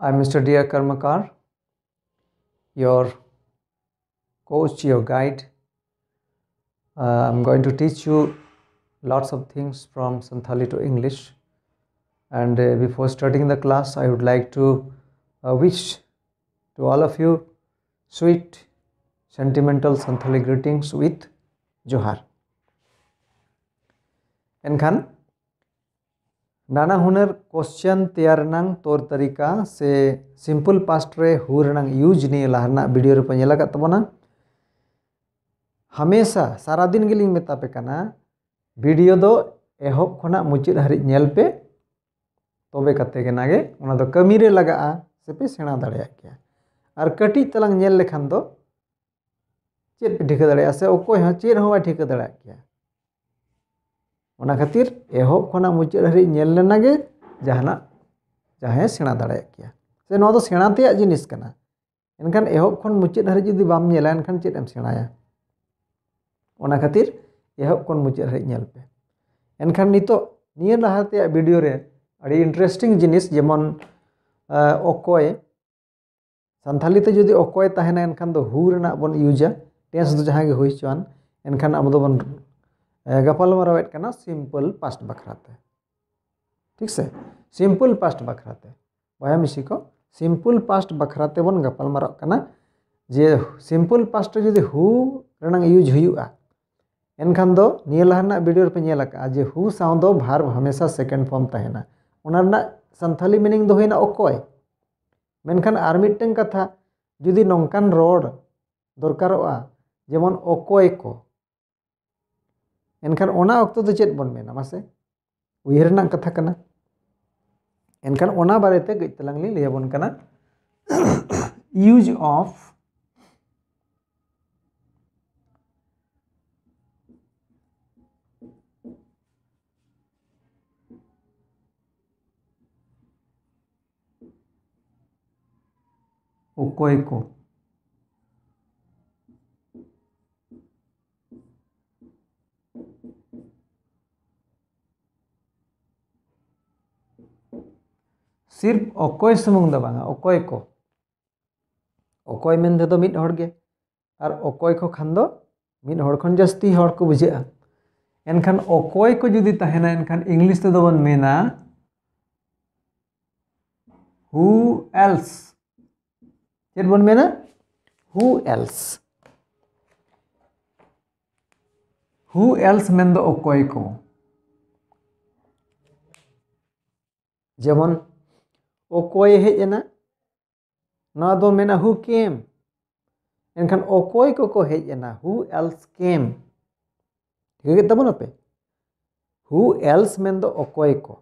I'm Mr. Dia Karmakar, your coach, your guide. Uh, I'm going to teach you lots of things from Santhali to English. And uh, before starting the class, I would like to uh, wish to all of you sweet, sentimental Santhali greetings with Johar. And Khan. नाना हुनर question तैयार तौर तरीका से simple past रे हू use नहीं लाहना video रे पेल तबना हमेशा सारा दिन गली मतापे वीडियो दो एहब खना मुचाद हरिज पे तबे तो कते नागे तो कमी रे लगा से सेपे सेणा दाड़ा और कटी तलांग लेखान दो चेक पे ठिका दाड़ा से चेक बै ठिका दाड़ा ᱚᱱᱟ ᱠᱷᱟᱹᱛᱤᱨ ᱮᱦᱚᱵ ᱠᱷᱚᱱᱟᱜ ᱢᱩᱪᱟᱹᱫ ᱦᱟᱹᱨᱤᱡ ᱧᱮᱞ ᱞᱮᱱᱟ ᱜᱮ ᱡᱟᱦᱟᱱᱟᱜ ᱡᱟᱦᱟᱸᱭ ᱥᱮᱬᱟ ᱫᱟᱲᱮᱭᱟᱜ ᱠᱮᱭᱟ ᱥᱮ ᱱᱚᱣᱟ ᱫᱚ ᱥᱮᱬᱟ ᱛᱮᱭᱟᱜ ᱡᱤᱱᱤᱥ ᱠᱟᱱᱟ ᱮᱱᱠᱷᱟᱱ ᱮᱦᱚᱵ ᱠᱷᱚᱱ ᱢᱩᱪᱟᱹᱫ ᱦᱟᱹᱨᱤᱡ ᱡᱩᱫᱤ ᱵᱟᱢ ᱧᱮᱞᱟ ᱮᱱᱠᱷᱟᱱ ᱪᱮᱫ ᱮᱢ ᱥᱮᱬᱟᱭᱟ ᱚᱱᱟ ᱠᱷᱟᱹᱛᱤᱨ ᱮᱦᱚᱵ ᱠᱷᱚᱱ ᱢᱩᱪᱟᱹᱫ ᱦᱟᱹᱨᱤᱡ ᱧᱮᱞ ᱯᱮ ᱮᱱᱠᱷᱟᱱ ᱱᱤᱛᱚᱜ ᱱᱤᱭᱟᱹ ᱞᱟᱦᱟ ᱛᱮᱭᱟᱜ ᱵᱷᱤᱰᱤᱭᱳ ᱨᱮ ᱟᱹᱰᱤ ᱤᱱᱴᱟᱨᱮᱥᱴᱤᱝ ᱡᱤᱱᱤᱥ ᱡᱮᱢᱚᱱ ᱚᱠᱚᱭ ᱥᱟᱱᱛᱷᱟᱞᱤ ᱛᱮ ᱡᱩᱫᱤ ᱚᱠᱚᱭ ᱛᱟᱦᱮᱱᱟ ᱮᱱᱠᱷᱟᱱ ᱫᱚ ᱦᱩ ᱨᱮᱱᱟᱜ ᱵᱚᱱ ᱤᱭᱩᱡᱟ ᱴᱮᱱᱥ ᱫᱚ ᱡᱟᱦᱟᱸ ᱜᱮ ᱦᱩᱭ ᱦᱚᱪᱚᱣᱟᱱ ᱮᱱᱠᱷᱟᱱ ᱟᱵᱚ ᱫᱚᱵᱚᱱ गपल मरवाइट करना सिंपल पास्ट बखराते हैं ठीक से सिंपल पास्ट बखराते वह मिसी को सिंपल पास्ट बखराते बन गपल मरव करना जे सिंपल पास्ट जुदी हु रेना यूज हुआ एनखान दो निये लहा वीडियो पे नेल जे हु साउंड दो भार हमेशा सेकंड फॉर्म तहना ᱚᱱᱟ ᱥᱟᱱᱛᱷᱟᱞᱤ ᱢᱤᱱᱤᱝ ᱫᱚ ᱦᱩᱭᱱᱟ ᱚᱠᱚᱭ ᱢᱮᱱᱠᱷᱟᱱ ᱟᱨ ᱢᱤᱫᱴᱟᱝ ᱠᱟᱛᱷᱟ ᱡᱩᱫᱤ ᱱᱚᱝᱠᱟᱱ ᱨᱚᱲ ᱫᱚᱨᱠᱟᱨᱚᱜᱼᱟ ᱡᱮᱢᱚᱱ ᱚᱠᱚᱭ ᱠᱚ एनखान ओना तो चेत बन मेना मासे उयर कथा करना एनखान ओना बारेते गज तलांग ली यूज ऑफ ओकोय को ᱥᱤᱨᱯ ᱚᱠᱚᱭ ᱥᱩᱢᱩᱝ ᱫᱚ ᱵᱟᱝᱟ ᱚᱠᱚᱭ ᱠᱚ ᱚᱠᱚᱭ ᱢᱮᱱ ᱛᱮᱫᱚ ᱢᱤᱫ ᱦᱚᱲ ᱜᱮ ᱟᱨ ᱚᱠᱚᱭ ᱠᱚ ᱠᱷᱟᱱ ᱫᱚ ᱢᱤᱫ ᱦᱚᱲ ᱠᱷᱚᱱ ᱡᱟᱹᱥᱛᱤ ᱦᱚᱲ ᱠᱚ ᱵᱩᱡᱷᱟᱹᱜᱼᱟ ᱮᱱᱠᱷᱟᱱ ᱚᱠᱚᱭ ᱠᱚ ᱡᱩᱫᱤ ᱛᱟᱦᱮᱱᱟ ᱮᱱᱠᱷᱟᱱ ᱤᱝᱞᱤᱥ ᱛᱮᱫᱚ ᱵᱚᱱ ᱢᱮᱱᱟ হু এলস ᱪᱮᱫ ᱵᱚᱱ ᱢᱮᱱᱟ হু এলস হু এলস ᱢᱮᱱᱫᱚ ᱚᱠᱚᱭ ᱠᱚ ᱡᱮᱢᱚᱱ ओकोय हजना ना दो मेना हू केम एनखान ओकोय को को हजना हू एल्स केम ठीक ताबन पे हू एल्स मेन दो ओकोय को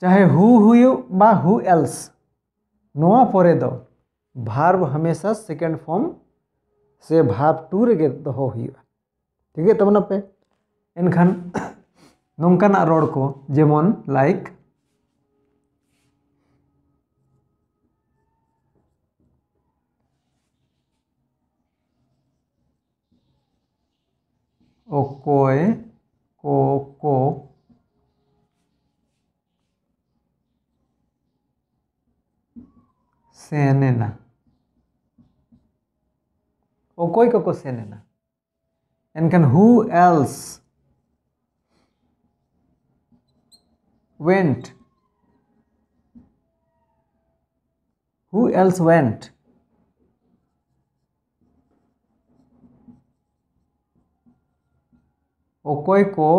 चाहे हू हुयु बा हू एल्स नोआ परे दो भार्व हमेशा सेकेंड फॉर्म से भाव टू रे दो हो हुयु ठीक ताबन पे एनखान नौकान रड़ को जेमन लाइक ओ को को सेनेना ओ को को सेनेना एनकन who else went who else went ko okoiko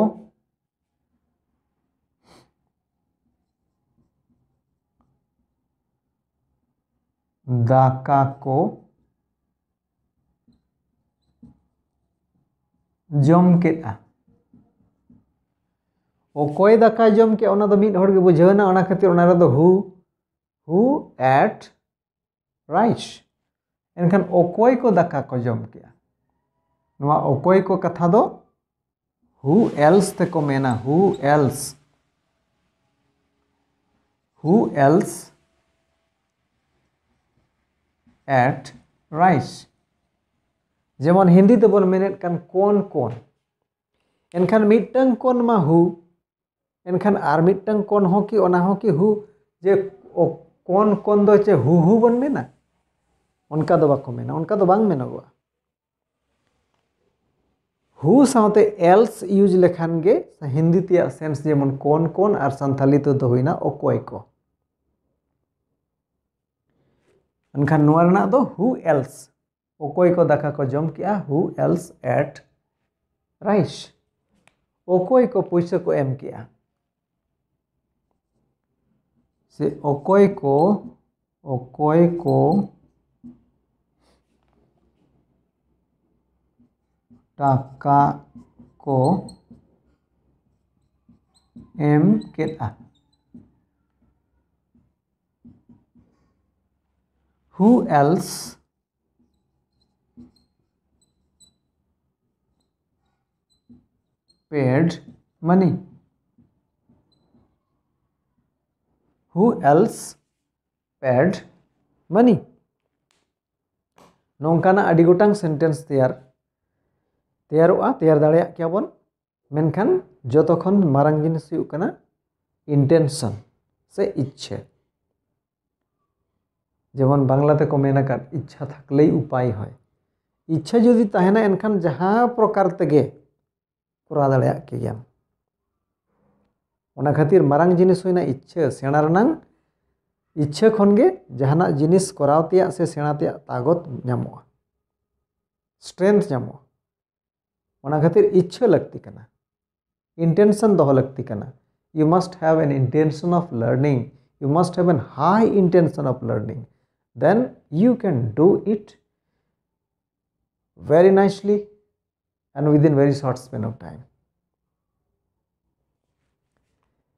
दाकाको जम के अकय दाका जम के मिटे बुझेना खातिर हु हु एट राइस एनखान ओकय को दाका को जम के ओकय को कथा दो हु एल्स को मेना who else who else ate rice जेमन हिंदी तेबन मेने कौन कौन एनखान मिटन कौन मा हु एनखान और मिट्टन कन हो कि हो कि हु जे कन कन चे हु हु बन मेना उनका दो को मेना उनका दो बांग मेना हुआ हु साथे एल्स यूज लेखान गे हिंदी तिया सेंस जेमन कन कन और सानथाली तो दो हुई ना ओकोई को एनखान नुआरना दो हु एल्स ओकोई को दाखा को जम किया हू एल्स एट राइश ओकोई को पुछ को एम किया से ओकोई को ओकोई को टाका को एम के who else paid money who else paid money nongkana adi gotang sentence teyar teyaroga teyar darayak kya bon menkan joto khon marang jinis ᱦᱩᱭᱩᱜ ᱠᱟᱱᱟ intention ᱥᱮ ᱤᱪᱪᱷᱟᱹ ᱡᱮᱢᱚᱱ ᱵᱟᱝᱞᱟ ᱛᱮᱠᱚ ᱢᱮᱱ ᱟᱠᱟᱫ ᱤᱪᱪᱷᱟ ᱛᱷᱟᱠᱞᱮᱭ ᱩᱯᱟᱭ ᱦᱚᱭ ᱤᱪᱪᱷᱟ ᱡᱩᱫᱤ ᱛᱟᱦᱮᱱᱟ ᱮᱱᱠᱷᱟᱱ ᱡᱟᱦᱟᱸ ᱯᱨᱚᱠᱟᱨ ᱛᱮᱜᱮ ᱠᱚᱨᱟᱣ ᱫᱟᱲᱮᱭᱟᱜ ᱠᱮᱭᱟᱢ ᱚᱱᱟ ᱠᱷᱟᱹᱛᱤᱨ ᱢᱟᱨᱟᱝ ᱡᱤᱱᱤᱥ ᱦᱩᱭᱱᱟ ᱤᱪᱪᱷᱟᱹ ᱥᱮᱬᱟ ᱨᱮᱱᱟᱝ ᱤᱪᱪᱷᱟᱹ ᱠᱷᱚᱱ ᱜᱮ ᱡᱟᱦᱟᱱᱟᱜ ᱡᱤᱱᱤᱥ ᱠᱚᱨᱟᱣ ᱛᱮᱭᱟᱜ ᱥᱮ ᱥᱮᱬᱟ ᱛᱮᱭᱟᱜ ᱛᱟᱜᱚᱛ ᱧᱟᱢᱚᱜᱼᱟ ᱥᱴᱨᱮᱝᱛᱷ ᱧᱟᱢᱚᱜᱼᱟ ᱚᱱᱟ ᱠᱷᱟᱹᱛᱤᱨ ᱤᱪᱪᱷᱟᱹ ᱞᱟᱹᱠᱛᱤ ᱠᱟᱱᱟ ᱤᱱᱴᱮᱱᱥᱚᱱ ᱫᱚᱦᱚ ᱞᱟᱹᱠᱛᱤ ᱠᱟᱱᱟ you must have an intention of learning you must have a high intention of learning then you can do it very nicely and within very short span of time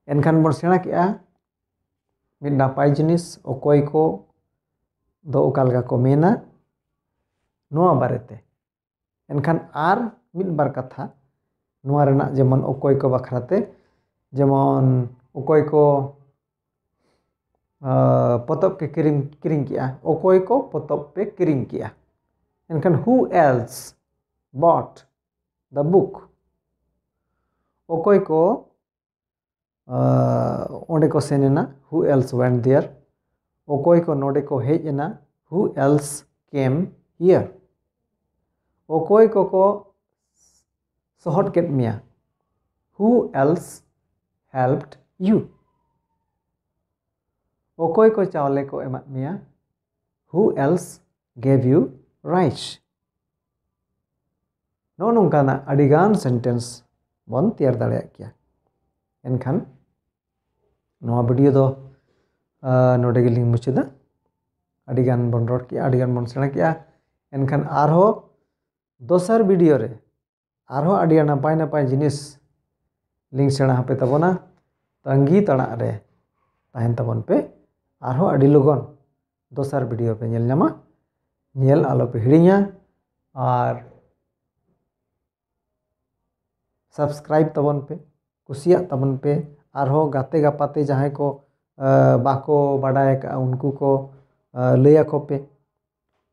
एनखान बन सेना के नपाय जिन को मेना नवा बारे एनखान आर मिद बार कथा नारेना जेमन अकय को बखराते जेमन अकय को पतब के किरिंग किया अकय को पतब पे किरिंग किया एनखान who else bought the book अकय को ओडे को सेनना हू एल्स वेंट दियर ओकोय को नोडे को हेजना हू एल्स केम हियर ओकोय को को सहट केट मिया हू एल्स हेल्प्ड यू ओकोय को चावले को एमा मिया who else gave you rice नो नुंकाना अडिगान सेंटेंस बन तैयार दाड़ा किया एनखान ना भिडियो तो, नोटे मुछेद अड़गान बन रट के तो, अड़गान बन सेना के एनखान दसार भिडियो आरोप नपाय नपाय जिनिस लिंग सेना हपे तबना तंगी तड़े तहन तबन पे और लगन दसार भिडियो पेलनामा नल पे हिड़ा और सबसक्राइब तबन पे कुशियाबन पे गाते गापाते जहाँ को बाको बाड़ा उनको को लिया हम्म, को पे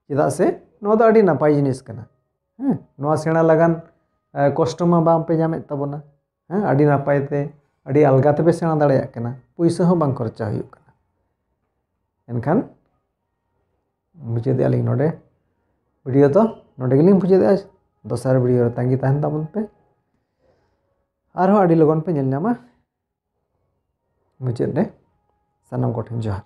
चेदा से नपाय जिनना सेड़ा लगान कस्टमा बामेजाबना हाँ नपायते अलग तब सेड़ा दाड़ा पैसा हम खर्चा होना एनखान मुझे अली ना भिडियो तो नागे मुझे दसार भिडियो तांगी तहन तबन पे और लगन पे नामा ᱢᱩᱪᱟᱹᱫ ᱨᱮ ᱥᱟᱱᱟᱢ ᱠᱚᱴᱷᱮᱱ ᱡᱚᱦᱟᱨ